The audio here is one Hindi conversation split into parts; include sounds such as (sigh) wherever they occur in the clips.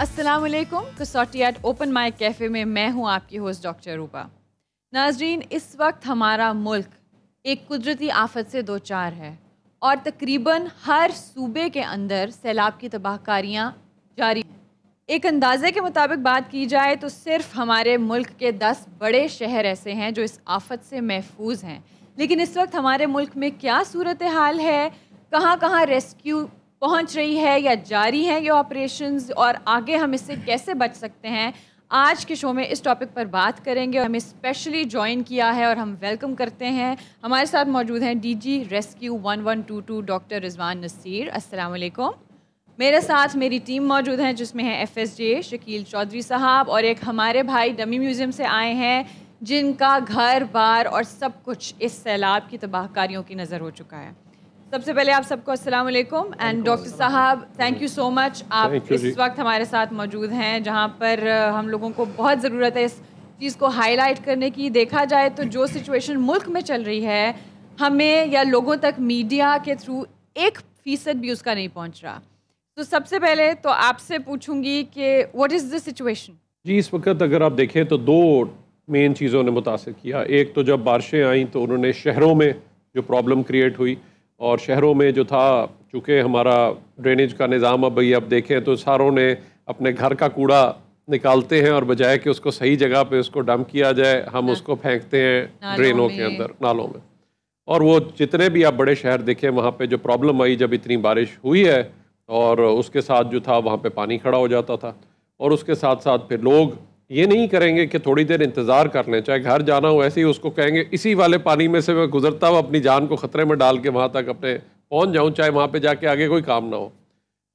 अस्सलाम वालेकुम कसौटी एट ओपन माइक कैफ़े में मैं हूं आपकी होस्ट डॉक्टर रूपा नाजरीन इस वक्त हमारा मुल्क एक कुदरती आफत से दो चार है और तकरीबन हर सूबे के अंदर सैलाब की तबाहकारियाँ जारी हैं एक अंदाजे के मुताबिक बात की जाए तो सिर्फ हमारे मुल्क के दस बड़े शहर ऐसे हैं जो इस आफत से महफूज हैं लेकिन इस वक्त हमारे मुल्क में क्या सूरत हाल है कहाँ कहाँ रेस्क्यू पहुंच रही है या जारी है ये ऑपरेशन और आगे हम इससे कैसे बच सकते हैं आज के शो में इस टॉपिक पर बात करेंगे और हमें स्पेशली ज्वाइन किया है और हम वेलकम करते हैं हमारे साथ मौजूद हैं DG rescue 1122 doctor Rizwan Naseer अस्सलाम वालेकुम मेरे साथ मेरी टीम मौजूद है जिसमें है F S J Shakeel Chaudhry साहब और एक हमारे भाई डमी म्यूज़ियम से आए हैं जिनका घर बार और सब कुछ इस सैलाब की तबाहकारियों की नज़र हो चुका है सबसे पहले आप सबको असल एंड डॉक्टर साहब थैंक यू सो मच आप इस वक्त हमारे साथ मौजूद हैं जहाँ पर हम लोगों को बहुत ज़रूरत है इस चीज़ को हाईलाइट करने की देखा जाए तो जो सिचुएशन मुल्क में चल रही है हमें या लोगों तक मीडिया के थ्रू एक फ़ीसद भी उसका नहीं पहुँच रहा तो सबसे पहले तो आपसे पूछूंगी कि व्हाट इज़ द सिचुएशन जी इस वक्त अगर आप देखें तो दो मेन चीज़ों ने मुतासर किया एक तो जब बारिशें आई तो उन्होंने शहरों में जो प्रॉब्लम क्रिएट हुई और शहरों में जो था चूँकि हमारा ड्रेनेज का निज़ाम अब भाई अब देखें तो सारों ने अपने घर का कूड़ा निकालते हैं और बजाय कि उसको सही जगह पे उसको डंप किया जाए हम हाँ। उसको फेंकते हैं ड्रेनों के अंदर नालों में और वो जितने भी आप बड़े शहर देखें वहाँ पे जो प्रॉब्लम आई जब इतनी बारिश हुई है और उसके साथ जो था वहाँ पे पानी खड़ा हो जाता था और उसके साथ साथ फिर लोग ये नहीं करेंगे कि थोड़ी देर इंतज़ार कर लें चाहे घर जाना हो ऐसे ही उसको कहेंगे इसी वाले पानी में से मैं गुजरता हुआ अपनी जान को ख़तरे में डाल के वहाँ तक अपने पहुँच जाऊँ चाहे वहाँ पर जाके आगे कोई काम ना हो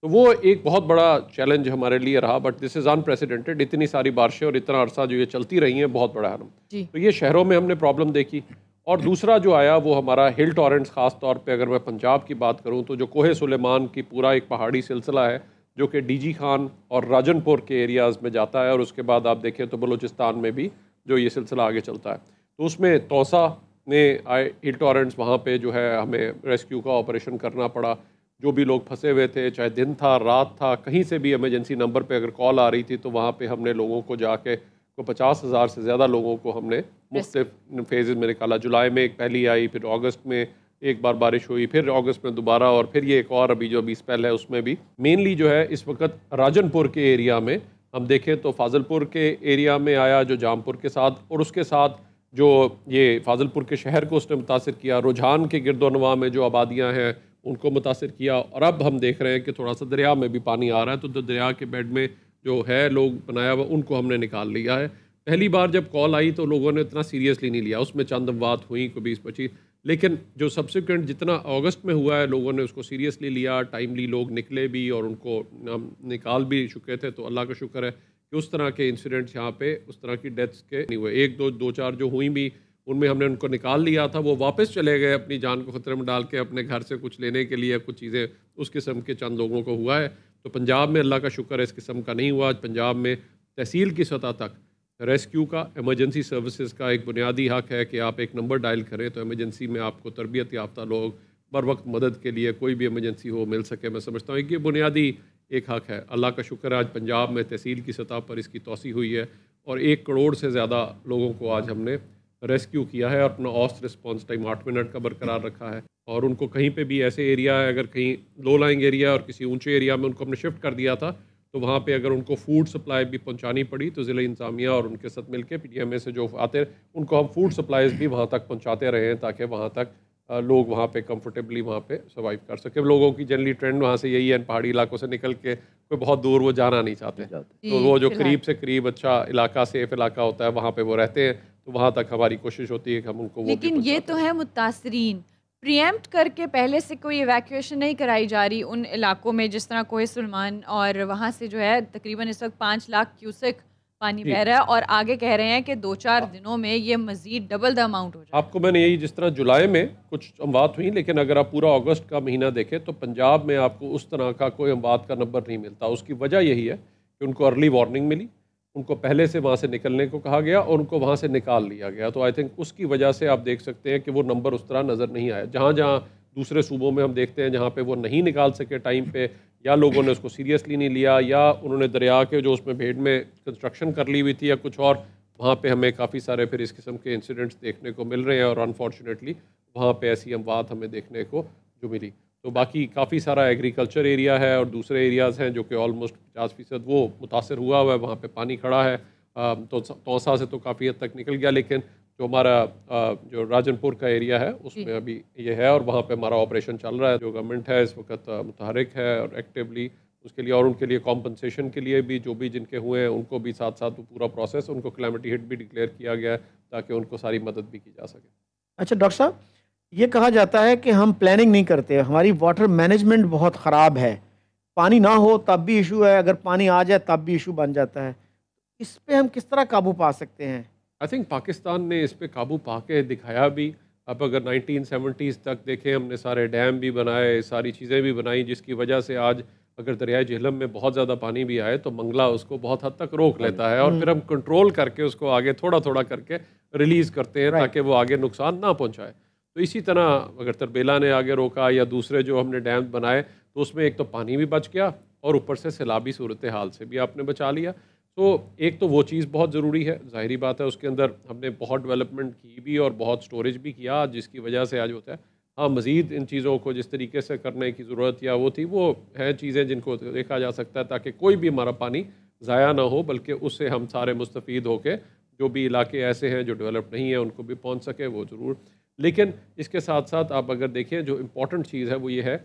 तो वो एक बहुत बड़ा चैलेंज हमारे लिए रहा बट दिस इज़ अनप्रेसिडेंटेड इतनी सारी बारिशें और इतना अरसा जो ये चलती रही हैं बहुत बड़ा हरम तो ये शहरों में हमने प्रॉब्लम देखी और दूसरा जो आया वो हमारा हिल टॉरेंट्स ख़ास तौर पे अगर मैं पंजाब की बात करूँ तो जो कोहे सुलेमान की पूरा एक पहाड़ी सिलसिला है जो कि डी खान और राजनपुर के एरियाज़ में जाता है और उसके बाद आप देखें तो बलूचिस्तान में भी जो ये सिलसिला आगे चलता है तो उसमें तोसा ने आई हिल टॉरेंट्स वहाँ पे जो है हमें रेस्क्यू का ऑपरेशन करना पड़ा जो भी लोग फंसे हुए थे चाहे दिन था रात था कहीं से भी एमरजेंसी नंबर पे अगर कॉल आ रही थी तो वहाँ पे हमने लोगों को जाके को पचास हज़ार से ज़्यादा लोगों को हमने मुख्तफ फेज में निकाला जुलाई में एक पहली आई फिर अगस्त में एक बार बारिश हुई फिर अगस्त में दोबारा और फिर ये एक और अभी जो अभी स्पेल है उसमें भी मेनली जो है इस वक्त राजनपुर के एरिया में हम देखें तो फाजलपुर के एरिया में आया जो जामपुर के साथ और उसके साथ जो ये फाजलपुर के शहर को उसने मुतासर किया रुझान के गिरदोनवा में जो आबादियाँ हैं उनको मुतासर किया और अब हम देख रहे हैं कि थोड़ा सा दरिया में भी पानी आ रहा है तो दरिया के बेड में जो है लोग बनाया हुआ उनको हमने निकाल लिया है पहली बार जब कॉल आई तो लोगों ने इतना सीरियसली नहीं लिया उसमें चंद अमवात हुई कोई बीस पच्चीस लेकिन जो सब्सिक्वेंट जितना अगस्त में हुआ है लोगों ने उसको सीरियसली लिया टाइमली लोग निकले भी और उनको निकाल भी चुके थे तो अल्लाह का शुक्र है कि उस तरह के इंसिडेंट्स यहाँ पे उस तरह की डेथ्स के नहीं हुए एक दो दो चार जो हुई भी उनमें हमने उनको निकाल लिया था वो वापस चले गए अपनी जान को ख़तरे में डाल के अपने घर से कुछ लेने के लिए कुछ चीज़ें उस किस्म के चंद लोगों को हुआ है तो पंजाब में अल्लाह का शुक्र है इस किस्म का नहीं हुआ पंजाब में तहसील की सतह तक रेस्क्यू का एमरजेंसी सर्विसेज का एक बुनियादी हक है कि आप एक नंबर डायल करें तो एमरजेंसी में आपको तरबियत याफ्ता लोग बर वक्त मदद के लिए कोई भी एमरजेंसी हो मिल सके मैं समझता हूँ ये बुनियादी एक हक है अल्लाह का शुक्र है आज पंजाब में तहसील की सतह पर इसकी तोसी हुई है और एक करोड़ से ज़्यादा लोगों को आज हमने रेस्क्यू किया है और अपना औस्त रिस्पॉन्स टाइम आठ मिनट का बरकरार रखा है और उनको कहीं पे भी ऐसे एरिया है अगर कहीं लो लाइंग एरिया और किसी ऊंचे एरिया में उनको हमने शिफ्ट कर दिया था तो वहाँ पे अगर उनको फूड सप्लाई भी पहुँचानी पड़ी तो ज़िले इंतजामिया और उनके साथ मिलके पीडीएमए से जो आते उनको हम फूड सप्लाईज भी वहाँ तक पहुँचाते रहे हैं ताकि वहाँ तक लोग वहाँ पे कंफर्टेबली वहाँ पे सर्वाइव कर सके लोगों की जनरली ट्रेंड वहाँ से यही है पहाड़ी इलाकों से निकल के कोई बहुत दूर वो जाना नहीं चाहते तो वो जो करीब से करीब अच्छा इलाका सेफ इलाका होता है वहाँ पर वो रहते हैं तो वहाँ तक हमारी कोशिश होती है कि हम उनको लेकिन ये तो है मुतासरीन प्रियम्प्ट करके पहले से कोई इवैक्यूएशन नहीं कराई जा रही उन इलाकों में जिस तरह कोहे सलमान और वहाँ से जो है तकरीबन इस वक्त पाँच लाख क्यूसिक पानी बह रहा है और आगे कह रहे हैं कि दो चार हाँ। दिनों में ये मजीद डबल द अमाउंट हो जाए आपको मैंने यही जिस तरह जुलाई में कुछ अमवात हुई लेकिन अगर आप पूरा अगस्त का महीना देखें तो पंजाब में आपको उस तरह का कोई अमवात का नंबर नहीं मिलता उसकी वजह यही है कि उनको अर्ली वार्निंग मिली उनको पहले से वहाँ से निकलने को कहा गया और उनको वहाँ से निकाल लिया गया तो आई थिंक उसकी वजह से आप देख सकते हैं कि वो नंबर उस तरह नज़र नहीं आया जहाँ जहाँ दूसरे सूबों में हम देखते हैं जहाँ पे वो नहीं निकाल सके टाइम पे या लोगों ने उसको सीरियसली नहीं लिया या उन्होंने दरिया के जो उसमें भेड़ में कंस्ट्रक्शन कर ली हुई थी या कुछ और वहाँ पर हमें काफ़ी सारे फिर इस किस्म के इंसिडेंट्स देखने को मिल रहे हैं और अनफॉर्चुनेटली वहाँ पर ऐसी हम बात हमें देखने को जो मिली तो बाकी काफ़ी सारा एग्रीकल्चर एरिया है और दूसरे एरियाज़ हैं जो कि ऑलमोस्ट पचास फ़ीसद वो मुतासर हुआ हुआ है वहाँ पर पानी खड़ा है तो तोसा से तो काफ़ी हद तक निकल गया लेकिन जो हमारा जो राजनपुर का एरिया है उसमें अभी ये है और वहाँ पे हमारा ऑपरेशन चल रहा है जो गवर्नमेंट है इस वक्त मुतहरक है और एक्टिवली उसके लिए और उनके लिए कॉम्पनसेशन के लिए भी जो भी जिनके हुए हैं उनको भी साथ साथ पूरा प्रोसेस उनको क्लाइमेटी हिट भी डिक्लेयर किया गया है ताकि उनको सारी मदद भी की जा सके अच्छा डॉक्टर साहब ये कहा जाता है कि हम प्लानिंग नहीं करते हमारी वाटर मैनेजमेंट बहुत ख़राब है पानी ना हो तब भी इशू है अगर पानी आ जाए तब भी इशू बन जाता है इस पर हम किस तरह काबू पा सकते हैं आई थिंक पाकिस्तान ने इस पर काबू पा के दिखाया भी अब अगर नाइनटीन सेवेंटीज़ तक देखें हमने सारे डैम भी बनाए सारी चीज़ें भी बनाई जिसकी वजह से आज अगर दरियाए झेलम में बहुत ज़्यादा पानी भी आए तो मंगला उसको बहुत हद तक रोक हाँ लेता है और फिर हम कंट्रोल हम्म। करके उसको आगे थोड़ा थोड़ा करके रिलीज़ करते हैं ताकि वो आगे नुकसान ना पहुँचाए तो इसी तरह अगर तरबेला ने आगे रोका या दूसरे जो हमने डैम बनाए तो उसमें एक तो पानी भी बच गया और ऊपर से सैलाबी सूरत हाल से भी आपने बचा लिया तो एक तो वो चीज़ बहुत ज़रूरी है ज़ाहरी बात है उसके अंदर हमने बहुत डेवलपमेंट की भी और बहुत स्टोरेज भी किया जिसकी वजह से आज होता है हाँ मज़ीद इन चीज़ों को जिस तरीके से करने की ज़रूरत या वो थी वो है चीज़ें जिनको देखा जा सकता है ताकि कोई भी हमारा पानी ज़ाया ना हो बल्कि उससे हम सारे मुस्तफ़ होकर जो भी इलाके ऐसे हैं जो डेवलप नहीं है उनको भी पहुँच सके वो ज़रूर लेकिन इसके साथ साथ आप अगर देखें जो इम्पोर्टेंट चीज़ है वो ये है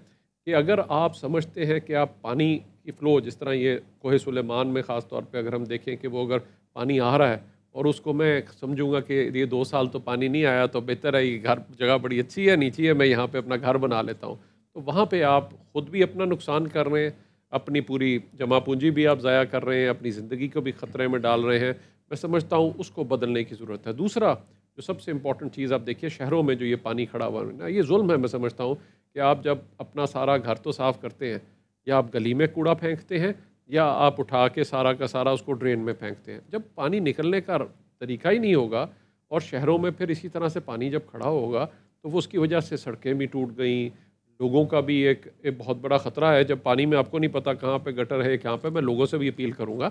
कि अगर आप समझते हैं कि आप पानी की फ़्लो जिस तरह ये कोहे सुलेमान में ख़ास तौर पे अगर हम देखें कि वो अगर पानी आ रहा है और उसको मैं समझूंगा कि ये दो साल तो पानी नहीं आया तो बेहतर है ये घर जगह बड़ी अच्छी है नीचे है मैं यहाँ पे अपना घर बना लेता हूँ तो वहाँ पे आप ख़ुद भी अपना नुकसान कर रहे हैं अपनी पूरी जमा पूंजी भी आप ज़ाया कर रहे हैं अपनी ज़िंदगी को भी ख़तरे में डाल रहे हैं मैं समझता हूँ उसको बदलने की ज़रूरत है दूसरा जो सबसे इम्पॉर्टेंट चीज़ आप देखिए शहरों में जो ये पानी खड़ा हुआ है ना ये जुल्म है मैं समझता हूँ कि आप जब अपना सारा घर तो साफ़ करते हैं या आप गली में कूड़ा फेंकते हैं या आप उठा के सारा का सारा उसको ड्रेन में फेंकते हैं जब पानी निकलने का तरीका ही नहीं होगा और शहरों में फिर इसी तरह से पानी जब खड़ा होगा तो वो उसकी वजह से सड़कें भी टूट गई लोगों का भी एक, एक बहुत बड़ा ख़तरा है जब पानी में आपको नहीं पता कहाँ पे गटर है कहाँ पे मैं लोगों से भी अपील करूँगा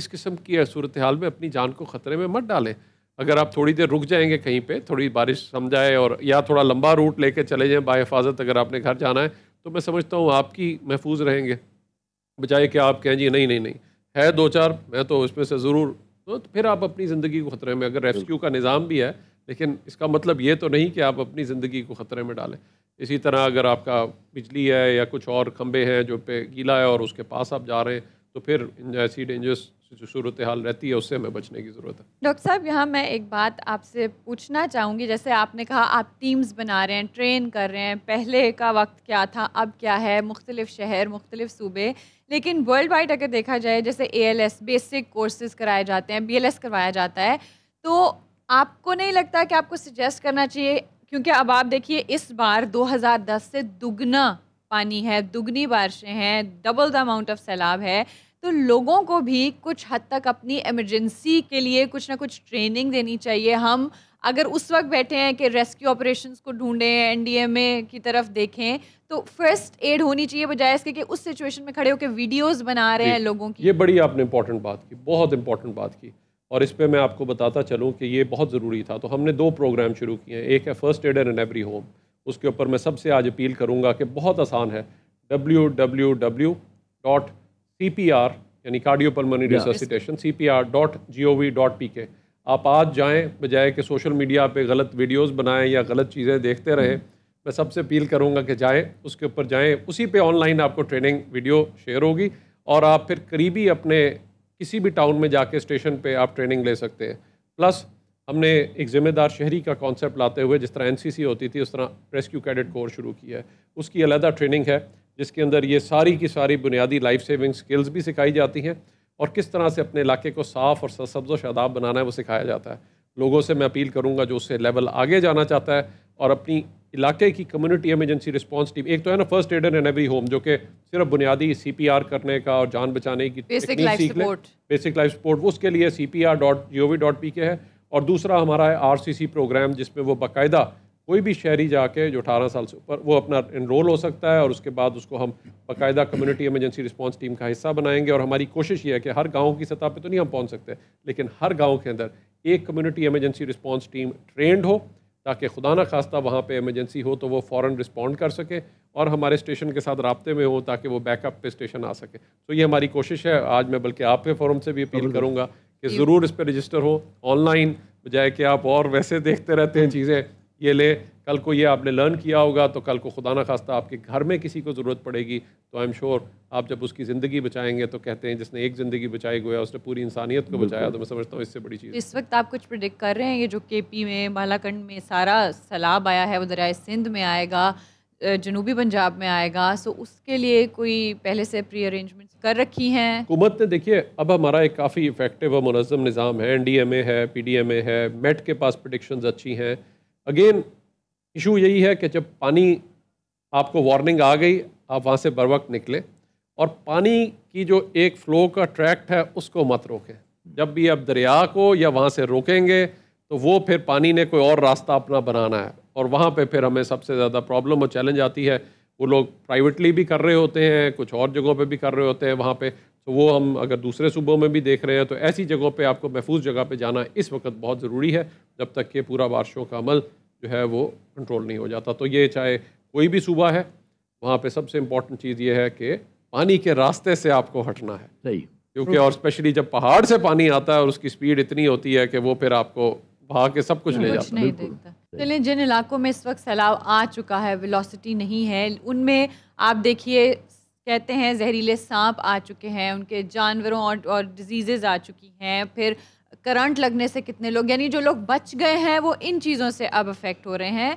इस किस्म की सूरत हाल में अपनी जान को ख़तरे में मत डालें अगर आप थोड़ी देर रुक जाएंगे कहीं पे थोड़ी बारिश समझाए और या थोड़ा लंबा रूट लेके चले जाएं बाई हिफाजत अगर आपने घर जाना है तो मैं समझता हूँ आपकी महफूज रहेंगे बजाय कि आप कहें जी नहीं नहीं नहीं है दो चार मैं तो उसमें से ज़रूर तो, तो फिर आप अपनी ज़िंदगी को ख़तरे में अगर रेस्क्यू का निज़ाम भी है लेकिन इसका मतलब ये तो नहीं कि आप अपनी ज़िंदगी को ख़तरे में डालें इसी तरह अगर आपका बिजली है या कुछ और खंबे हैं जो पे गीला है और उसके पास आप जा रहे हैं तो फिर ऐसी डेंजरस जो सूरत हाल रहती है उससे हमें बचने की ज़रूरत है डॉक्टर साहब यहाँ मैं एक बात आपसे पूछना चाहूँगी जैसे आपने कहा आप टीम्स बना रहे हैं ट्रेन कर रहे हैं पहले का वक्त क्या था अब क्या है मुख्तलिफ शहर मुख्तलिफ सूबे लेकिन वर्ल्ड वाइड अगर देखा जाए जैसे ए बेसिक कोर्सेज कराए जाते हैं बी एल एस करवाया जाता है तो आपको नहीं लगता कि आपको सजेस्ट करना चाहिए क्योंकि अब आप देखिए इस बार 2010 से दुगना पानी है दुगनी बारिशें हैं डबल द अमाउंट ऑफ सैलाब है तो लोगों को भी कुछ हद तक अपनी इमरजेंसी के लिए कुछ ना कुछ ट्रेनिंग देनी चाहिए हम अगर उस वक्त बैठे हैं कि रेस्क्यू ऑपरेशन को ढूंढें एनडीएमए की तरफ देखें तो फर्स्ट एड होनी चाहिए बजाय इसके कि उस सिचुएशन में खड़े होकर वीडियोस बना रहे हैं लोगों की ये बड़ी आपने इंपॉर्टेंट बात की बहुत इंपॉर्टेंट बात की और इस पर मैं आपको बताता चलूँ कि ये बहुत ज़रूरी था तो हमने दो प्रोग्राम शुरू किए हैं एक है first aid in every home उसके ऊपर मैं सबसे आज अपील करूँगा कि बहुत आसान है W W W dot C P R यानी cardio pulmonary resuscitation C P R dot G O V dot P K आप आज जाएं बजाय कि सोशल मीडिया पे गलत वीडियोस बनाएं या गलत चीज़ें देखते रहें hmm. मैं सबसे अपील करूंगा कि जाएं उसके ऊपर जाएं उसी पे ऑनलाइन आपको ट्रेनिंग वीडियो शेयर होगी और आप फिर करीबी अपने किसी भी टाउन में जाके स्टेशन पे आप ट्रेनिंग ले सकते हैं प्लस हमने एक ज़िम्मेदार शहरी का कॉन्सेप्ट लाते हुए जिस तरह एनसीसी होती थी उस तरह रेस्क्यू कैडेट कोर्स शुरू किया है उसकी अलहदा ट्रेनिंग है जिसके अंदर ये सारी की सारी बुनियादी लाइफ सेविंग स्किल्स भी सिखाई जाती हैं और किस तरह से अपने इलाके को साफ़ और सरसब्ज शादाब बनाना है वो सिखाया जाता है लोगों से मैं अपील करूँगा जो उससे लेवल आगे जाना चाहता है और अपनी इलाके की कम्युनिटी एमरजेंसी रिस्पांस टीम एक तो है ना first aider in every home जो कि सिर्फ बुनियादी सीपीआर करने का और जान बचाने की बेसिक बेसिक लाइफ सपोर्ट उसके लिए C P R dot G O V dot P K है और दूसरा हमारा है आर सी सी प्रोग्राम जिसमें वो बाकायदा कोई भी शहरी जाके जो अठारह साल से ऊपर वो अपना इनरोल हो सकता है और उसके बाद उसको हम बाकायदा कम्युनिटी इमरजेंसी रिस्पांस टीम का हिस्सा बनाएंगे और हमारी कोशिश ये है कि हर गांव की सतह पे तो नहीं हम पहुंच सकते लेकिन हर गांव के अंदर एक community emergency response team trained हो ताकि खुदा न खास्ता वहाँ पर एमरजेंसी हो तो वो फ़ौर रिस्पॉन्ड कर सके और हमारे स्टेशन के साथ रबते में हो ताकि वो बैकअप पे स्टेशन आ सके तो ये हमारी कोशिश है आज मैं बल्कि आपके फोरम से भी अपील करूँगा कि ज़रूर इस पर रजिस्टर हो ऑनलाइन बजाय कि आप और वैसे देखते रहते हैं चीज़ें ये ले कल को ये आपने लर्न किया होगा तो कल को खुदा ना खास्ता आपके घर में किसी को ज़रूरत पड़ेगी तो आई एम श्योर आप जब उसकी ज़िंदगी बचाएंगे तो कहते हैं जिसने एक ज़िंदगी बचाई है उसने पूरी इंसानियत को बचाया तो मैं समझता हूँ इससे बड़ी चीज़ तो इस वक्त आप कुछ प्रिडिक्ट कर रहे हैं ये जो के पी में बालाखंड में सारा सैलाब आया है वो दरिया सिंध में आएगा जनूबी पंजाब में आएगा सो उसके लिए कोई पहले से प्री अरेंजमेंट कर रखी हैं हुकूमत ने देखिए अब हमारा एक काफ़ी इफेक्टिव और मनज़म निज़ाम है एन डी एम ए है पी डी एम ए है मेट के पास प्रडिक्शन अच्छी हैं अगेन इशू यही है कि जब पानी आपको वार्निंग आ गई आप वहाँ से बर वक्त निकले और पानी की जो एक फ़्लो का ट्रैक्ट है उसको मत रोकें जब भी आप दरिया को या वहाँ से रोकेंगे तो वो फिर पानी ने कोई और रास्ता अपना बनाना है और वहाँ पे फिर हमें सबसे ज़्यादा प्रॉब्लम और चैलेंज आती है वो लोग प्राइवेटली भी कर रहे होते हैं कुछ और जगहों पे भी कर रहे होते हैं वहाँ पे तो वो हम अगर दूसरे सूबों में भी देख रहे हैं तो ऐसी जगहों पर आपको महफूज जगह पर जाना इस वक्त बहुत ज़रूरी है जब तक कि पूरा बारिशों का अमल जो है वो कंट्रोल नहीं हो जाता तो ये चाहे कोई भी सूबा है वहाँ पर सबसे इम्पॉर्टेंट चीज़ ये है कि पानी के रास्ते से आपको हटना है सही क्योंकि और स्पेशली जब पहाड़ से पानी आता है और उसकी स्पीड इतनी होती है कि वो फिर आपको भाग के सब कुछ ले जाता है चलिए जिन इलाकों में इस वक्त सैलाब आ चुका है वेलोसिटी नहीं है उनमें आप देखिए कहते हैं जहरीले सांप आ चुके हैं उनके जानवरों और, और डिजीजेज आ चुकी हैं फिर करंट लगने से कितने लोग यानी जो लोग बच गए हैं वो इन चीज़ों से अब अफेक्ट हो रहे हैं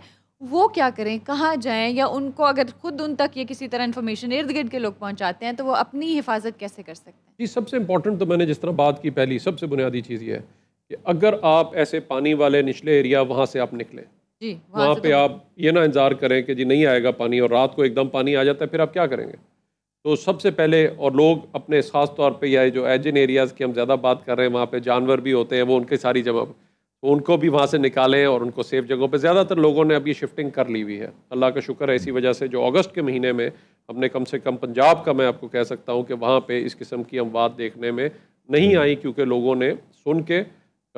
वो क्या करें कहाँ जाएं या उनको अगर खुद उन तक ये किसी तरह इन्फॉर्मेशन इर्द गिर्द के लोग पहुँचाते हैं तो वो अपनी हिफाजत कैसे कर सकते हैं जी सबसे इंपॉर्टेंट तो मैंने जिस तरह बात की पहली सबसे बुनियादी चीज़ ये है कि अगर आप ऐसे पानी वाले निचले एरिया वहाँ से आप निकलें जी वहाँ पे तो आप ये ना इंतज़ार करें कि जी नहीं आएगा पानी और रात को एकदम पानी आ जाता है फिर आप क्या करेंगे तो सबसे पहले और लोग अपने ख़ास तौर पे यह जो एजिन एरियाज़ की हम ज़्यादा बात कर रहे हैं वहाँ पे जानवर भी होते हैं वो उनके सारी जगह तो उनको भी वहाँ से निकालें और उनको सेफ जगहों पे ज़्यादातर लोगों ने अभी शिफ्टिंग कर ली हुई है अल्लाह का शुक्र है इसी वजह से जो अगस्त के महीने में हमने कम से कम पंजाब का मैं आपको कह सकता हूँ कि वहाँ पर इस किस्म की बात देखने में नहीं आई क्योंकि लोगों ने सुन के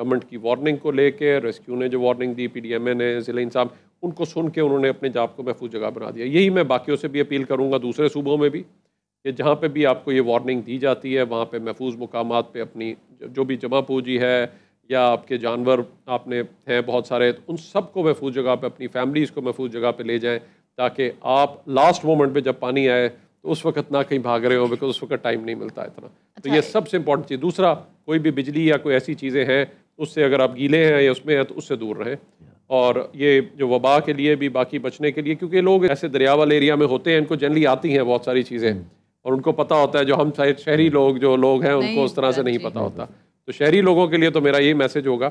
गवर्नमेंट की वार्निंग को लेके रेस्क्यू ने जो वार्निंग दी पी ने ज़िले इंसाफ उनको सुन के उन्होंने अपने जाप को महफूज जगह बना दिया यही मैं बाकियों से भी अपील करूँगा दूसरे सूबों में भी कि जहाँ पे भी आपको ये वार्निंग दी जाती है वहाँ पे महफूज मकाम पे अपनी जो भी जमा पूजी है या आपके जानवर आपने हैं बहुत सारे तो उन सबको महफूज जगह पे अपनी फैमिलीज़ को महफूज जगह पे ले जाएं ताकि आप लास्ट मोमेंट पे जब पानी आए तो उस वक्त ना कहीं भाग रहे हो बिकॉज उस वक्त टाइम नहीं मिलता इतना तो अच्छा तो ये सबसे इंपॉर्टेंट चीज़ दूसरा कोई भी बिजली या कोई ऐसी चीज़ें हैं उससे अगर आप गीले हैं या उसमें हैं तो उससे दूर रहें और ये जो वबा के लिए भी बाकी बचने के लिए क्योंकि लोग ऐसे दरिया वाले एरिया में होते हैं इनको जनरली आती हैं बहुत सारी चीज़ें हम्म। और उनको पता होता है जो हम शहरी लोग जो लोग हैं उनको उस तरह से नहीं पता होता तो शहरी लोगों के लिए तो मेरा यही मैसेज होगा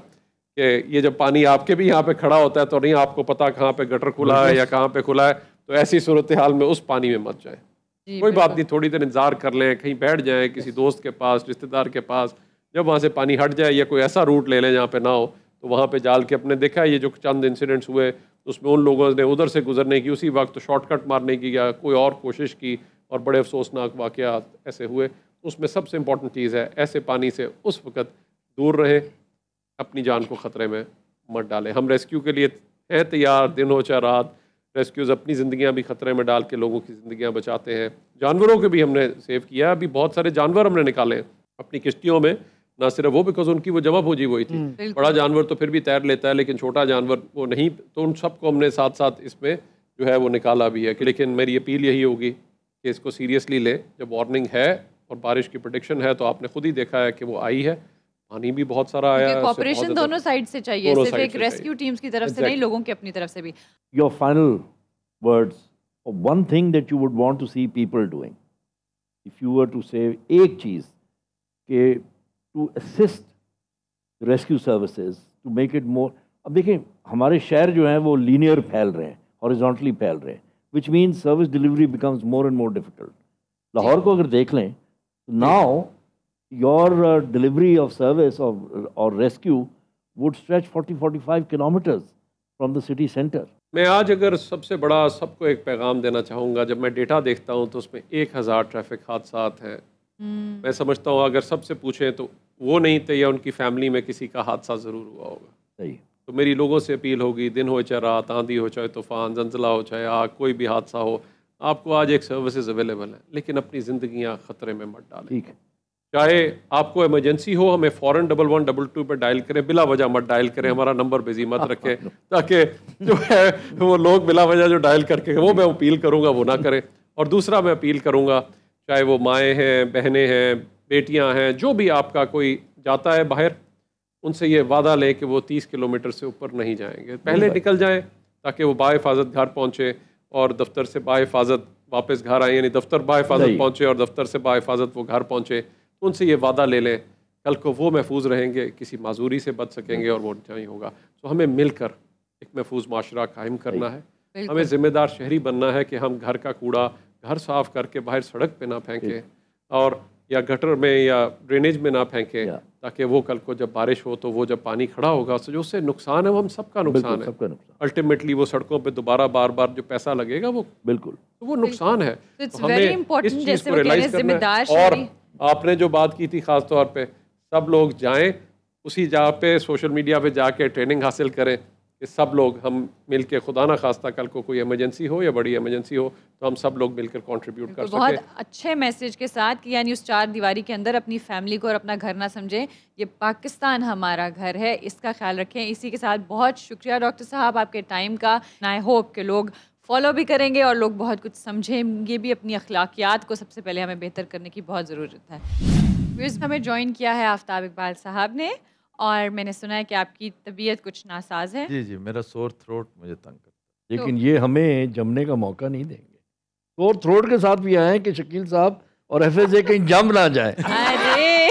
कि ये जब पानी आपके भी यहाँ पे खड़ा होता है तो नहीं आपको पता कहाँ पे गटर खुला है या कहाँ पे खुला है तो ऐसी सूरत हाल में उस पानी में मत जाए कोई बात नहीं थोड़ी देर इंतजार कर लें कहीं बैठ जाएं किसी दोस्त के पास रिश्तेदार के पास जब वहाँ से पानी हट जाए या कोई ऐसा रूट ले लें जहाँ पे ना हो तो वहाँ पे जाल के अपने देखा ये जो चंद इंसिडेंट्स हुए उसमें उन लोगों ने उधर से गुजरने की उसी वक्त शॉर्टकट मारने की या कोई और कोशिश की और बड़े अफसोसनाक वाक़ ऐसे हुए उसमें सबसे इम्पॉर्टेंट चीज़ है ऐसे पानी से उस वक़्त दूर रहें अपनी जान को ख़तरे में मत डालें हम रेस्क्यू के लिए हैं तैयार दिन हो चाहे रात रेस्क्यूज़ अपनी ज़िंदियाँ भी ख़तरे में डाल के लोगों की ज़िंदियाँ बचाते हैं जानवरों के भी हमने सेव किया अभी बहुत सारे जानवर हमने निकाले अपनी किश्तियों में ना सिर्फ वो बिकॉज उनकी वो जमा पूंजी हुई थी हम्म। बड़ा जानवर तो फिर भी तैर लेता है लेकिन छोटा जानवर वो नहीं तो उन सबको हमने साथ साथ इसमें जो है वो निकाला भी है कि लेकिन मेरी अपील यही होगी कि इसको सीरियसली ले जब वार्निंग है और बारिश की प्रोडिक्शन है तो आपने खुद ही देखा है कि वो आई है पानी भी बहुत सारा आया है कॉपरेशन दोनों साइड से चाहिए सिर्फ एक रेस्क्यू टीम्स की तरफ से नहीं लोगों की अपनी तरफ से भी your final words one thing that you would want to see people doing if you were to save एक चीज के to assist rescue services to make it more अब देखिए हमारे शहर जो हैं वो लीनियर फैल रहे हैं हॉरिजॉन्टली फैल रहे हैं which mean service delivery becomes more and more difficult Lahore को अगर देख लें now your delivery of service और rescue would stretch 40 45 kilometres from the city centre मैं आज अगर सबसे बड़ा सबको एक पैगाम देना चाहूँगा जब मैं डेटा देखता हूँ तो उसमें एक हज़ार ट्रैफिक हादसा हैं हम्म। मैं समझता हूँ अगर सबसे पूछें तो वो नहीं थे तो या उनकी फैमिली में किसी का हादसा ज़रूर हुआ होगा सही तो मेरी लोगों से अपील होगी दिन हो चाहे रात आंधी हो चाहे तूफान जंजला हो चाहे आग कोई भी हादसा हो आपको आज एक सर्विसेज अवेलेबल हैं लेकिन अपनी जिंदगियां ख़तरे में मत डालें ठीक है चाहे आपको इमरजेंसी हो हमें फ़ौरन डबल वन डबल टू पर डायल करें बिला वजह मत डायल करें हमारा नंबर बिजी मत हाँ, रखें हाँ। ताकि जो है वो लोग बिला वजह जो डायल करके वो मैं अपील करूँगा वो ना करें और दूसरा मैं अपील करूँगा चाहे वो माएँ हैं बहनें हैं बेटियाँ हैं जो भी आपका कोई जाता है बाहर उनसे ये वादा लें कि वो तीस किलोमीटर से ऊपर नहीं जाएंगे पहले निकल जाएं ताकि वो बाफाजत घर पहुँचे और दफ्तर से बाफाजत वापस घर आए यानी दफ्तर बाफाजत पहुँचे और दफ्तर से बाफाजत वो घर पहुँचे तो उनसे ये वादा ले लें कल को वो महफूज रहेंगे किसी माजूरी से बच सकेंगे और वो नहीं होगा तो हमें मिलकर एक महफूज माशरा कायम करना है हमें ज़िम्मेदार शहरी बनना है कि हम घर का कूड़ा घर साफ करके बाहर सड़क पर ना फेंकें और या गटर में या ड्रेनेज में ना फेंके ताकि वो कल को जब बारिश हो तो वो जब पानी खड़ा होगा तो जो उससे नुकसान है वो हम सबका नुकसान है अल्टीमेटली वो सड़कों पे दोबारा बार बार जो पैसा लगेगा वो बिल्कुल तो वो नुकसान है तो हमें इस चीज़ को रियलाइज करना है और आपने जो बात की थी खासतौर पर सब लोग जाए उसी जगह पे सोशल मीडिया पे जाके ट्रेनिंग हासिल करें कि सब लोग हम मिल के खुदा ना खास्ता कल को कोई एमरजेंसी हो या बड़ी एमरजेंसी हो तो हम सब लोग मिलकर कॉन्ट्रीब्यूट कर सकें बहुत अच्छे मैसेज के साथ कि यानी उस चार दीवारी के अंदर अपनी फैमिली को और अपना घर ना समझें ये पाकिस्तान हमारा घर है इसका ख्याल रखें इसी के साथ बहुत शुक्रिया डॉक्टर साहब आपके टाइम का आई होप के लोग फॉलो भी करेंगे और लोग बहुत कुछ समझेंगे भी अपनी अखलाकियात को सबसे पहले हमें बेहतर करने की बहुत ज़रूरत है हमें ज्वाइन किया है आफ्ताब इकबाल साहब ने और मैंने सुना है कि आपकी तबीयत कुछ नासाज है जी जी मेरा सोर थ्रोट मुझे तंग करता तो लेकिन तो, ये हमें जमने का मौका नहीं देंगे सोर थ्रोट के साथ भी आए हैं कि शकील साहब और एफ एस ए कहीं जम ना जाए (laughs)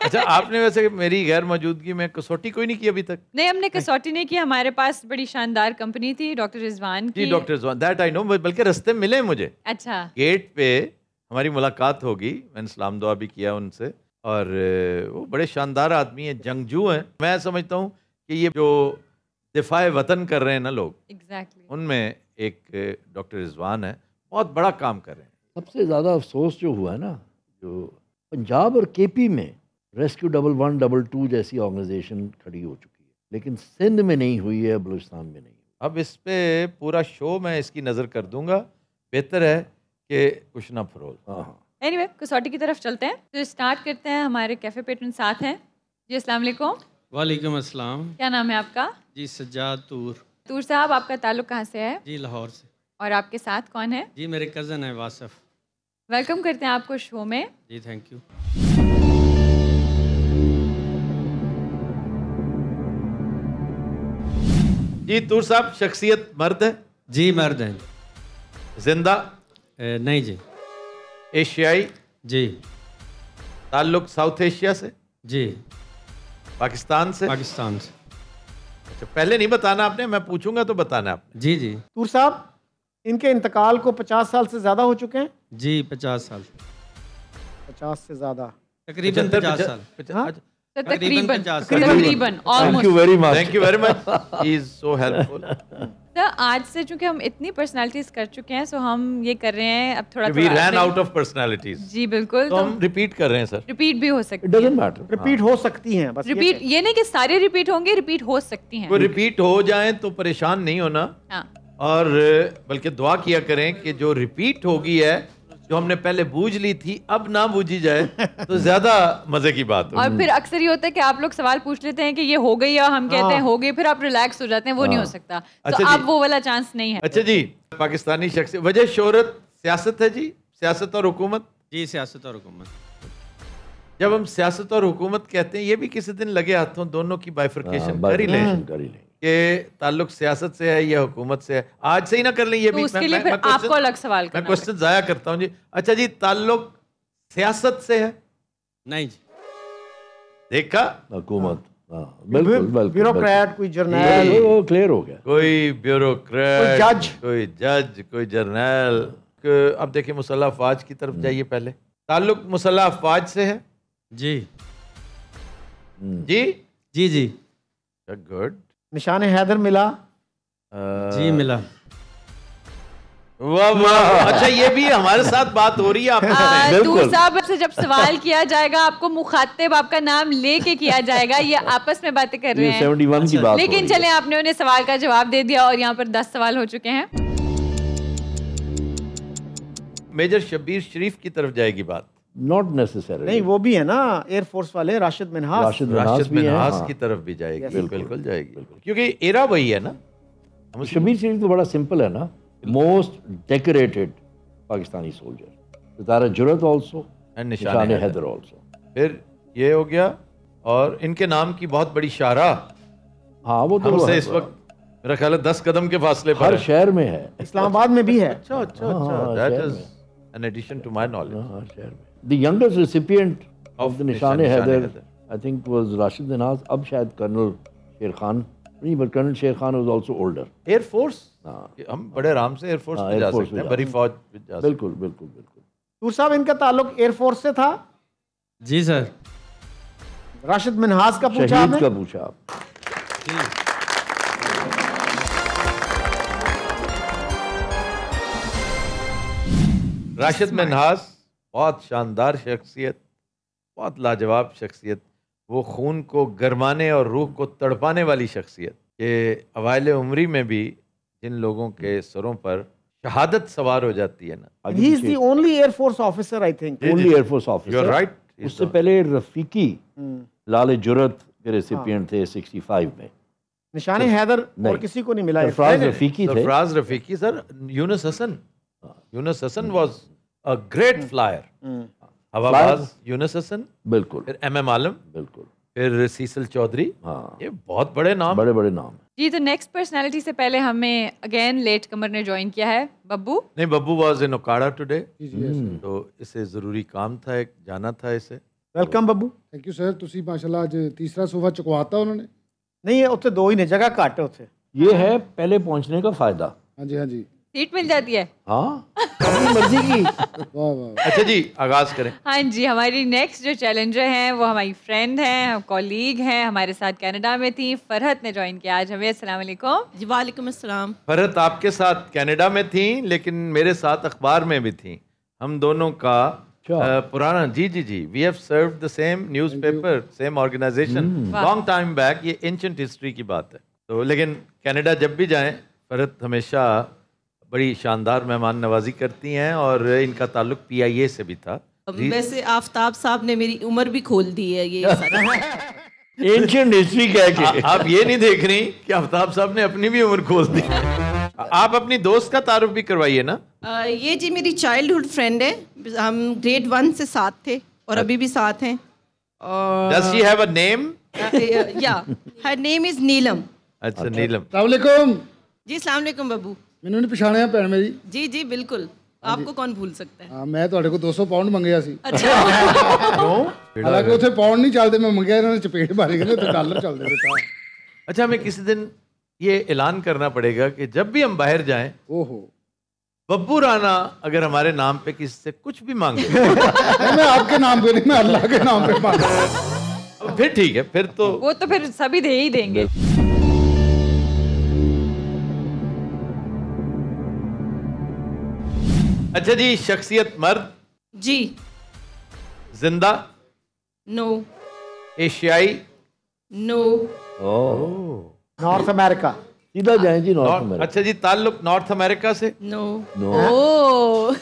(laughs) अच्छा आपने वैसे मेरी गैर मौजूदगी में कसौटी कोई नहीं की अभी तक नहीं हमने कसौटी नहीं की हमारे पास बड़ी शानदार कंपनी थी डॉक्टर रिजवान की doctor Rizwan that I know बल्कि रस्ते मिले मुझे अच्छा गेट पे हमारी मुलाकात होगी मैंने सलाम दुआ भी किया उनसे और वो बड़े शानदार आदमी हैं जंगजू हैं मैं समझता हूँ कि ये जो दिफा वतन कर रहे हैं ना लोग exactly. उनमें एक डॉक्टर रिजवान है बहुत बड़ा काम कर रहे हैं सबसे ज़्यादा अफसोस जो हुआ ना जो पंजाब और केपी में rescue double one double two जैसी ऑर्गेनाइजेशन खड़ी हो चुकी है लेकिन सिंध में नहीं हुई है बलूचिस्तान में नहीं अब इस पर पूरा शो मैं इसकी नज़र कर दूंगा बेहतर है कि कुछ ना फरोज़ हाँ हाँ एनीवे anyway, कसौटी की तरफ चलते हैं तो स्टार्ट करते हैं हमारे कैफ़े पेटर्न साथ हैं जी अस्सलाम वालेकुम वालेकुम अस्सलाम क्या नाम है आपका जी सज्जाद तूर तूर साहब आपका ताल्लुक कहाँ से है जी लाहौर से और आपके साथ कौन है जी मेरे कज़न है वासफ़ वेलकम करते हैं आपको शो में जी थैंक यू जी तूर साहब शख्सियत मर्द है जी मर्द है जिंदा नहीं जी एशियाई जी ताल्लुक साउथ एशिया से जी पाकिस्तान से पाकिस्तान से अच्छा पहले नहीं बताना आपने मैं पूछूंगा तो बताना आप जी जी तूर साहब इनके इंतकाल को पचास साल से ज़्यादा हो चुके हैं जी पचास साल पचास से ज़्यादा हाँ? अच्छा, तो तकरीबन पचास साल तकरीबन almost thank you very much thank you very much is so helpful ना आज से चूंकि हम इतनी पर्सनालिटीज कर चुके हैं सो हम ये कर रहे हैं अब थोड़ा we ran out of personalities जी बिल्कुल तो, तो हम रिपीट कर रहे हैं सर रिपीट भी हो सकती है मैटर रिपीट हाँ। हो सकती हैं बस रिपीट ये, ये नहीं कि सारे रिपीट होंगे रिपीट हो सकती हैं रिपीट हो जाएं तो परेशान नहीं होना हाँ। और बल्कि दुआ किया करें कि जो रिपीट होगी है जो हमने पहले बूझ ली थी अब ना बूझी जाए तो ज्यादा मजे की बात और फिर अक्सर ये होता है कि आप लोग सवाल पूछ लेते हैं कि ये हो गई या हम कहते हैं हाँ। हो गई फिर आप रिलैक्स हो जाते हैं वो नहीं हो हाँ। सकता तो अच्छा तो आप वो वाला चांस नहीं है अच्छा जी पाकिस्तानी शख्स वजह शोहरत सियासत है जी सियासत और हुकूमत जी सियासत और हुकूमत जब हम सियासत और हुकूमत कहते हैं ये भी किसी दिन लगे हाथों दोनों की हाँ, बाइफिकेशन कर ही लें हम्म। के ताल्लुक सियासत से है या हुकूमत से है आज से ही ना कर लें ये तो भी उसके मैं, लिए मैं, फिर मैं आपको अलग सवाल मैं क्वेश्चन जाया करता हूँ जी अच्छा जी ताल्लुक सियासत से है नहीं जी देखा हुकूमत हाँ। हाँ, ब्यूरोक्रेट कोई जर्नल क्लियर हो गया कोई ब्यूरोक्रेट जज कोई जज कोई जर्नल अब देखिए मुसल्ला अफवाज की तरफ हम्म। जाइए पहले ताल्लुक मुसल्ला अफवाज से है जी जी जी जी गुड निशान हैदर मिला जी मिला वाह वाह अच्छा ये भी हमारे साथ बात हो रही है आपसे (laughs) हाँ, साहब से जब सवाल किया जाएगा आपको मुखातिब आपका नाम लेके किया जाएगा ये आपस में बातें कर रहे हैं की अच्छा। बात लेकिन चले आपने उन्हें सवाल का जवाब दे दिया और यहाँ पर दस सवाल हो चुके हैं मेजर शबीर शरीफ की तरफ जाएगी बात नॉट नेसेसरी नहीं वो भी है ना एयरफोर्स वाले राशिद मिनहास राशिद मिनहास भी मिनहास की तरफ भी जाएगी बिल्कुल बिल्कुल जाएगी क्योंकि एरा वही है ना शमीर शरीफ तो बड़ा सिंपल है ना most decorated Pakistani soldier Sitara Jurat also and Nishan Haider also फिर ये हो गया और इनके नाम की बहुत बड़ी शारा हाँ वो तो इस वक्त मेरा ख्याल है दस कदम के फासले पर हर शहर में है इस्लामाबाद में भी है अच्छा अच्छा हाँ, अच्छा that is an addition to my knowledge हर शहर में The youngest recipient of the Nishane, Nishane Haider, Haider, I think, was Rashid Dinaz, ab shayad Colonel Sher Khan. नहीं but colonel Sher Khan was also older air हम बड़े आराम से एयरफोर्स में जा सकते हैं बड़ी फौज बिल्कुल बिल्कुल बिल्कुल टूर साहब इनका ताल्लुक एयरफोर्स से था जी सर राशिद मिनहास का पूछा आपने का पूछा आप राशिद मिनहास बहुत शानदार शख्सियत बहुत लाजवाब शख्सियत वो खून को गरमाने और रूह को तड़पाने वाली शख्सियत के अवायल उम्री में भी जिन लोगों के सरों पर शहादत सवार हो जाती है ना he is the only air force officer I think only air force officer you are right उससे पहले रफीकी hmm. लाल जुरत के रेसिपिएंट हाँ। थे 65 में निशान हैदर और किसी को नहीं मिला सरफराज रफीकी थे सरफराज रफीकी सर यूनुस हसन हाँ। Younus Hassan was a great flyer हवाबाज यूनस हसन बिल्कुल फिर एम एम आलम बिल्कुल फिर सीसल चौधरी हाँ ये बहुत बड़े नाम बड़े बड़े नाम जी तो नेक्स्ट पर्सनालिटी से पहले हमें अगेन लेट कमर ने ज्वाइन किया है बब्बू नहीं Babbu was in Okara today तो इसे ज़रूरी काम था एक जाना था इसे welcome Babbu thank you sir ਤੁਸੀਂ ਮਾਸ਼ਾਅੱਲਾ ਅੱਜ ਤੀਸਰਾ ਸੋਫਾ ਚੁਕਵਾਤਾ ਉਹਨਾਂ ਨੇ ਨਹੀਂ दो ही ਦੋ जगह काटे उसे ये हाँ। है पहले पहुंचने का फायदा हाँ जी हाँ जी सीट मिल जाती है हाँ मर्जी की अच्छा जी आगाज करें हाँ जी हमारी नेक्स्ट जो चैलेंजर हैं वो हमारी फ्रेंड हैं कॉलीग हैं हमारे साथ कनाडा में थी फरहत ने ज्वाइन किया आज हमें अस्सलाम वालेकुम जी वालेकुम अस्सलाम फरहत आपके साथ कनाडा में थी लेकिन मेरे साथ अखबार में भी थी हम दोनों का आ, अच्छा। पुराना जी जी जी we have serve the same newspaper same organisation long time back ये एंशंट हिस्ट्री की बात है तो लेकिन कनाडा जब भी जाएं फरहत हमेशा बड़ी शानदार मेहमान नवाजी करती हैं और इनका ताल्लुक पीआईए से भी था वैसे आफताब साहब ने मेरी उम्र भी खोल दी है ये एंशियंट (laughs) हिस्ट्री कह के आप ये नहीं देख रही कि आफताब साहब ने अपनी भी उम्र खोल दी आप अपनी दोस्त का तारुफ भी करवाइए ना आ, ये जी मेरी चाइल्डहुड फ्रेंड है हम ग्रेड वन से साथ थे और अच्छा। अभी भी साथ हैं और डज हैव अ नेम या हर नेम इज नीलम अच्छा नीलम अस्सलाम जी सलाम बाबू ਮੈਨੂੰ ਨਹੀਂ ਪਛਾਣਿਆ ਭੈਣ ਮੇਰੀ ਜੀ ਜੀ ਬਿਲਕੁਲ ਆਪਕੋ ਕੌਣ ਭੁੱਲ ਸਕਦਾ ਹੈ ਹਾਂ ਮੈਂ ਤੁਹਾਡੇ ਕੋਲ 200 ਪਾਉਂਡ ਮੰਗਿਆ ਸੀ ਅੱਛਾ ਕਿਉਂ ਹਾਲਾਂਕਿ ਉੱਥੇ ਪਾਉਂਡ ਨਹੀਂ ਚੱਲਦੇ ਮੈਂ ਮੰਗਿਆ ਇਹਨਾਂ ਨੇ ਚਪੇਟ ਮਾਰੀ ਕਹਿੰਦੇ ਤੇ ਡਾਲਰ ਚੱਲਦੇ अच्छा हमें किसी दिन ये ऐलान करना पड़ेगा कि जब भी हम बाहर जाएं ओहो बब्बू राना अगर हमारे नाम पे किसी से कुछ भी मांगे (laughs) मैं आपके नाम पे नहीं मैं अल्लाह के नाम पे मांग फिर ठीक है फिर तो वो तो फिर सभी दे ही देंगे अच्छा जी शख्सियत मर्द जी जिंदा नो एशियाई नो नॉर्थ अमेरिका सीधा जाए जी नॉर्थ अमेरिका अच्छा जी ताल्लुक नॉर्थ अमेरिका से नो नो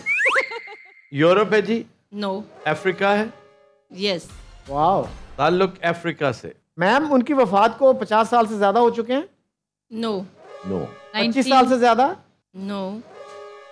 यूरोप है जी नो अफ्रीका है यस वाओ ताल्लुक अफ्रीका से मैम उनकी वफात को पचास साल से ज्यादा हो चुके हैं नो नो पच्चीस साल से ज्यादा नो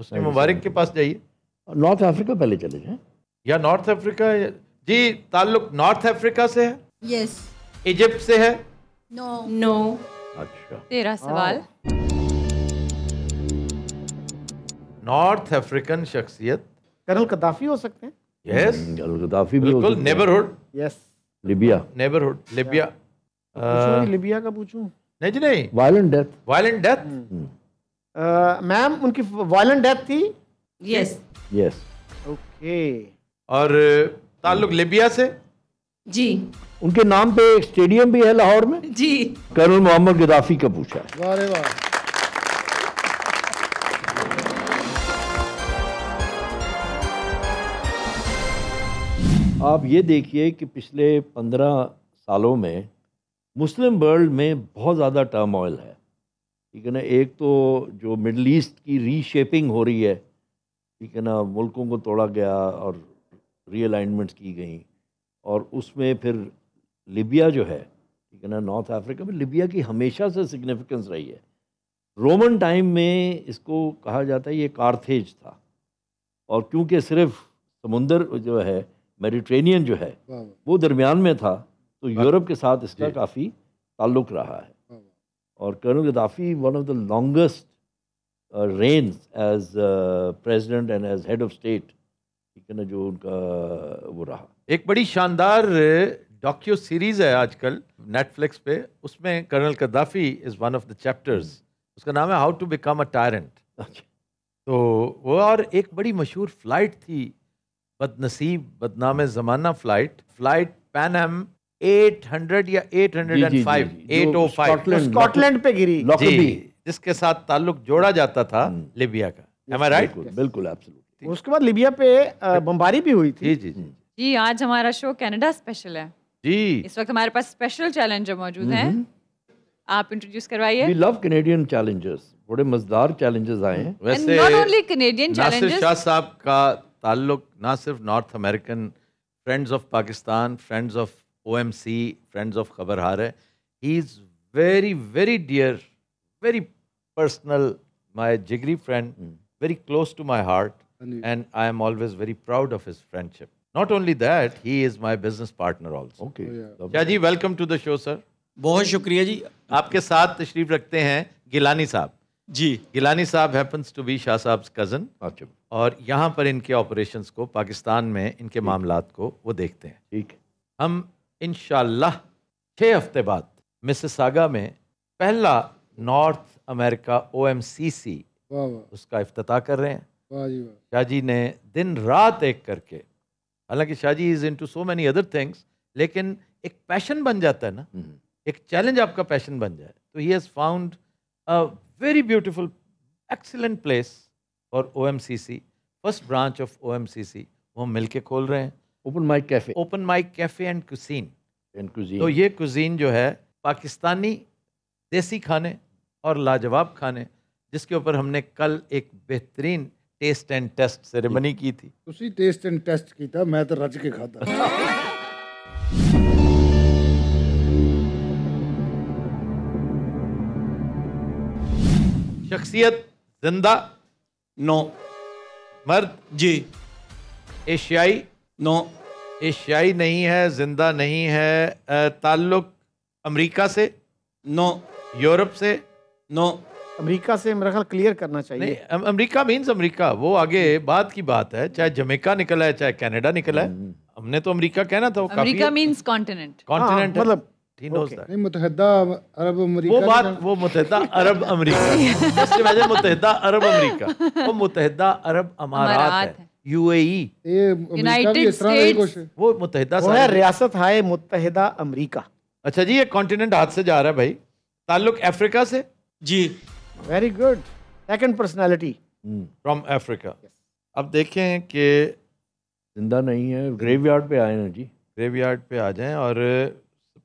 उसने मुबारक के पास जाइए नॉर्थ अफ्रीका पहले चले जाए या नॉर्थ अफ्रीका जी ताल्लुक नॉर्थ अफ्रीका से है यस इजिप्ट से है नो नो अच्छा तेरा सवाल हाँ। नॉर्थ अफ्रीकन शख्सियत कर्नल कदाफी हो सकते हैं यस हम्म, कर्नल कदाफी भी बिल्कुल neighbourhood yes Libya neighbourhood Libya Libya का पूछूं नहीं जी नहीं violent death violent death ma'am उनकी वायलेंट डेथ थी यस यस ओके और ताल्लुक hmm. लिबिया से जी उनके नाम पे एक स्टेडियम भी है लाहौर में जी कर्नल मोहम्मद गद्दाफी का पूछा वाह वाह आप ये देखिए कि पिछले पंद्रह सालों में मुस्लिम वर्ल्ड में बहुत ज़्यादा टर्म है ठीक है ना एक तो जो मिडल ईस्ट की रीशेपिंग हो रही है ठीक है ना मुल्कों को तोड़ा गया और रीअलाइनमेंट्स की गई और उसमें फिर लिबिया जो है ठीक है ना नॉर्थ अफ्रीका में लिबिया की हमेशा से सिग्निफिकेंस रही है रोमन टाइम में इसको कहा जाता है ये कार्थेज था और क्योंकि सिर्फ समुंदर जो है मेडिट्रेनियन जो है वो दरमियान में था तो हाँ। यूरोप के साथ इसका काफ़ी ताल्लुक रहा है और colonel Gaddafi one of the longest uh, as president and as head of state ठीक है ना जो उनका uh, वो रहा एक बड़ी शानदार डॉक्यू uh, सीरीज है आजकल नेटफ्लिक्स पे उसमें colonel Gaddafi is one of the chapters उसका नाम है how to become a tyrant तो वो और एक बड़ी मशहूर फ्लाइट थी बदनसीब बदनाम ज़माना फ्लाइट फ्लाइट पैन एम 800 या 805 805 स्कॉटलैंड पे गिरी लॉकबी जिसके साथ ताल्लुक जोड़ा जाता था हम्म। लिबिया का एम आई राइट बिल्कुल एब्सोल्युटली उसके बाद लिबिया पे बमबारी भी हुई थी जी जी जी आज हमारा शो कनाडा स्पेशल है जी इस वक्त हमारे पास स्पेशल चैलेंजर मौजूद हैं हम्म। आप इंट्रोड्यूस करवाइए वी लव कैनेडियन चैलेंजर्स बड़े मजेदार चैलेंजर्स आए हैं वैसे not only Canadian challengers Shah साहब का ताल्लुक ना सिर्फ North American friends of Pakistan friends of O M C friends of खबर हार है he is very very dear very personal my जिगरी friend very close to my heart and I am always very proud of of friendship not only that he is my business partner also also. Okay. जी welcome to the show sir बहुत शुक्रिया जी आपके साथ तशरीफ रखते हैं गिलानी साहब जी गिलानी साहब हैपन्स टू बी शाह साहब कज़न अच्छा और यहाँ पर इनके ऑपरेशंस को पाकिस्तान में इनके मामला को वो देखते हैं ठीक हम इन छः हफ्ते बाद मिसिसागा में पहला North America O M C C उसका अफ्ताह कर रहे हैं शाहजी ने दिन रात एक करके हालांकि Shahji is in to so many other things लेकिन एक पैशन बन जाता है ना हम्म। एक चैलेंज आपका पैशन बन जाए तो he has found a very beautiful excellent place for O M C C first branch of O M C C वो मिल के खोल रहे हैं open mic cafe open mic cafe and cuisine and cuisine तो ये कुजीन जो है पाकिस्तानी देसी खाने और लाजवाब खाने जिसके ऊपर हमने कल एक बेहतरीन टेस्ट एंड टेस्ट सेरेमनी की थी उसी टेस्ट एंड टेस्ट की था मैं तो रज के खाता शख्सियत जिंदा नो मर्द जी एशियाई नो एशियाई नहीं है जिंदा नहीं है ताल्लुक अमेरिका से नो यूरोप से नो अमेरिका से मेरा ख्याल क्लियर करना चाहिए नहीं अमेरिका मीन्स अमेरिका वो आगे बात की बात है चाहे जमेका निकला है चाहे कनाडा निकला है हम्म। हमने तो अमेरिका कहना था अमेरिका मीन्स कॉन्टिनेंट कॉन्टिनेंट मतलब अरब अमरीका वो बात वो मुतहदा अरब अमरीका (laughs) अरब वो मुतहदा अरब अमारात है यूएई यूनाइटेड स्टेट्स वो मुतहदा वो है रियासत हाय मुतहदा अमेरिका अच्छा जी ये कॉन्टिनेंट हाथ से जा रहा है भाई ताल्लुक अफ्रीका से जी very good second personality from Africa अब देखें कि जिंदा नहीं है ग्रेवयार्ड पे आए ना जी ग्रेवयार्ड पे आ जाएं और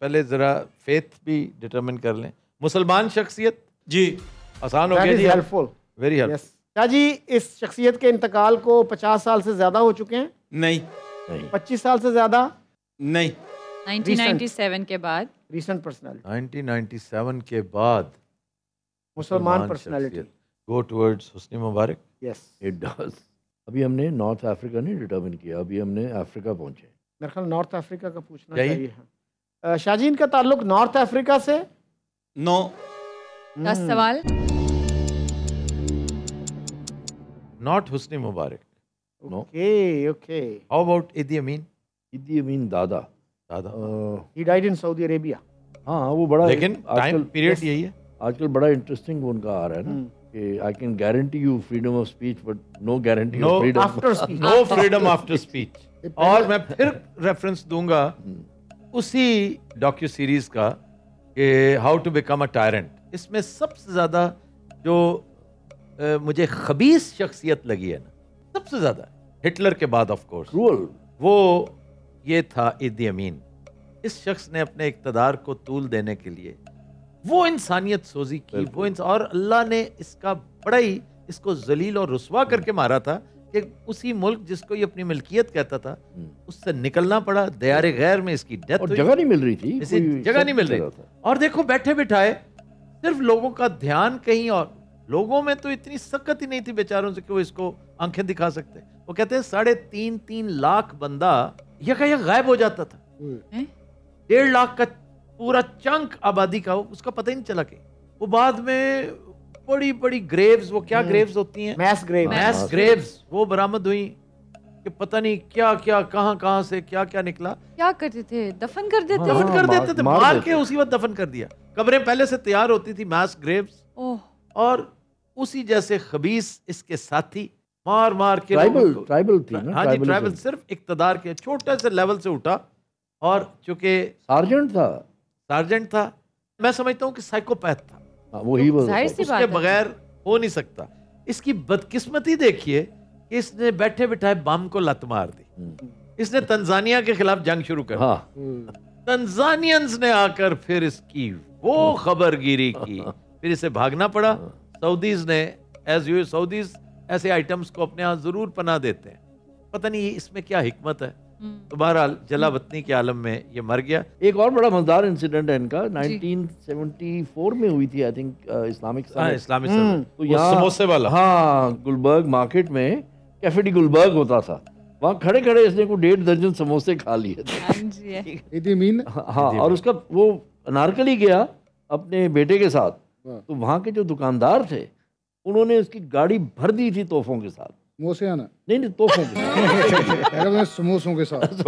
पहले ज़रा फेथ भी डिटरमिन कर लें मुसलमान शख्सियत जी आसान हो गया जी हेल्पफुल वेरी हेल्पफुल शाहजी इस शख्सियत के इंतकाल को पचास साल से ज्यादा हो चुके हैं नहीं पच्चीस साल से ज्यादा नहीं 1997 के बाद रिसेंट पर्सनैलिटी 1997 के बाद मुसलमान personality go towards Hosni Mubarak yes it does अभी हमने नॉर्थ अफ्रीका नहीं डिटर्मिन किया अभी हमने अफ्रीका पहुंचे मेरे ख्याल नॉर्थ अफ्रीका का पूछना चाहिए शाहजी इनका ताल्लुक नॉर्थ अफ्रीका से नो no. दस सवाल Not Husni Mubarak. Okay, no. okay. How about Idi Amin? Idi Amin Dada. Dada. Uh, he died in Saudi Arabia. हाँ वो बड़ा लेकिन टाइम पीरियड यही है आजकल बड़ा इंटरेस्टिंग उनका आ रहा है ना हम्म। कि I can guarantee you freedom of speech but no guarantee of freedom after speech no freedom after speech और मैं फिर रेफरेंस दूंगा हम्म। उसी डॉक्यू सीरीज का कि how to become a tyrant इसमें सबसे ज़्यादा जो मुझे खबीस शख्सियत लगी है ना सबसे ज़्यादा हिटलर के बाद ऑफ कोर्स वो ये था ईद अमीन इस शख्स ने अपने इकतदार को तूल देने के लिए वो इंसानियत सोजी की वो इंस और अल्लाह ने इसका बड़ा ही इसको जलील और रसवा हम्म। करके मारा था कि उसी मुल्क जिसको ये अपनी मिल्कियत कहता था हम्म। उससे निकलना पड़ा दया गैर में इसकी डेथ जगह नहीं मिल रही थी जगह नहीं मिल रही और देखो बैठे बिठाए सिर्फ लोगों का ध्यान कहीं और लोगों में तो इतनी सख्त ही नहीं थी बेचारों से कि वो इसको आंखें दिखा सकते वो कहते हैं साढ़े तीन तीन लाख बंदा यका यक गायब हो जाता था हम्म। डेढ़ लाख का पूरा चंक आबादी का उसका पता ही नहीं चला के वो बाद में बड़ी बड़ी ग्रेव्स वो क्या ग्रेव्स हम्म। होती हैं मैस ग्रेव मैस ग्रेव्स वो बरामद हुई कि पता नहीं क्या क्या कहां कहां से क्या क्या निकला क्या करते थे दफन कर देते हाँ, दफन कर हाँ, देते थे मार के उसी वक्त दफन कर दिया कब्रें पहले से तैयार होती थी मैस ग्रेव्स ओह और उसी जैसे खबीस इसके साथी मार मार के ट्राइबल ट्राइबल थी ना हाँ जी ट्राइबल सिर्फ इकतदार के छोटे से लेवल से उठा और चूंकि सार्जेंट था सार्जेंट था मैं समझता हूँ कि साइकोपैथ था आ, हाँ, तो वो ही उसके बगैर हो नहीं सकता इसकी बदकिस्मती देखिए इसने बैठे बिठाए बम को लत मार दी हम्म। इसने तंजानिया के खिलाफ जंग शुरू कर हाँ। हम्म। तंजानियंस ने आकर फिर इसकी वो खबरगिरी की (laughs) फिर इसे भागना पड़ा सऊदीज ने एज यू सऊदीज ऐसे आइटम्स को अपने यहाँ ज़रूर पना देते हैं पता नहीं इसमें क्या हिकमत है हम्म। तो बहरहाल जलावतनी के आलम में ये मर गया एक और बड़ा मजेदार इंसिडेंट है इनका 1974 में हुई थी आई थिंक uh, इस्लामिक हाँ, इस्लामिक हम्म, तो समोसे वाला हाँ गुलबर्ग मार्केट में कैफेडी गुलबर्ग होता था वहाँ खड़े खड़े इसने को डेढ़ दर्जन समोसे खा लिए थे मीन हाँ, (laughs) हाँ और उसका वो अनारकली गया अपने बेटे के साथ हाँ। तो वहाँ के जो दुकानदार थे उन्होंने उसकी गाड़ी भर दी थी तोहफों के साथ समोसे आना नहीं नहीं तोहफों के (laughs) (laughs) समोसों के साथ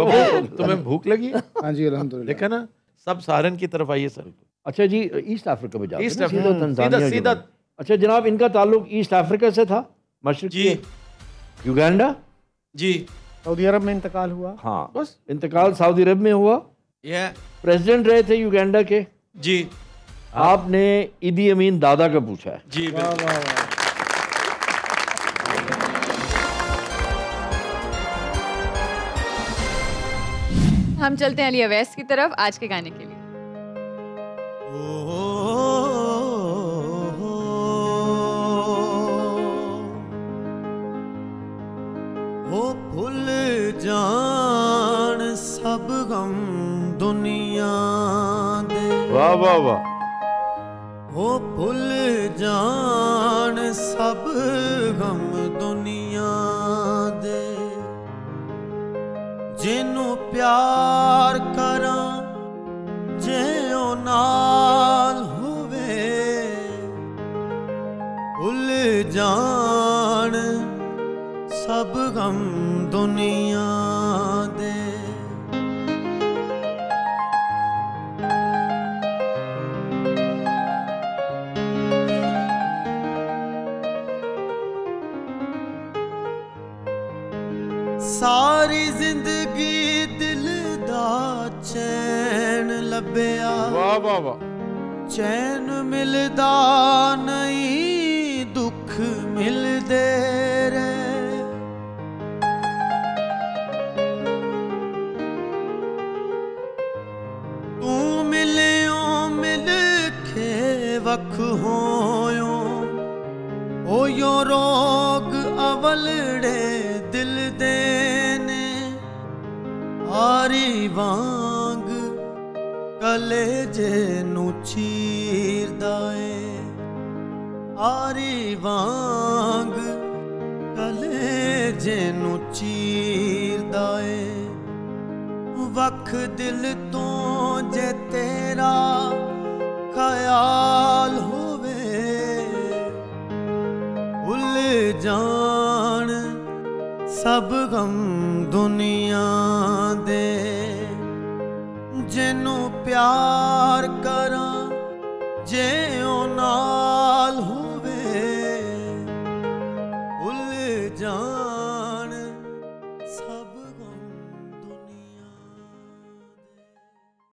तुम्हें भूख लगी हाँ जी अलहमद देखा ना सब सारन की तरफ आइए सर अच्छा जी ईस्ट अफ्रीका में जाते सीधा सीधा सीधा अच्छा जनाब इनका ताल्लुक ईस्ट अफ्रीका से था मशरक जी युगांडा जी सऊदी अरब में इंतकाल हुआ हाँ बस इंतकाल सऊदी अरब में हुआ यह प्रेसिडेंट रहे थे युगांडा के जी हाँ। आपने ईदी अमीन दादा का पूछा है जी हम चलते हैं अली अवैस की तरफ आज के गाने के लिए ओ भुल जान सब गम दुनिया वाह वाह वाह 到。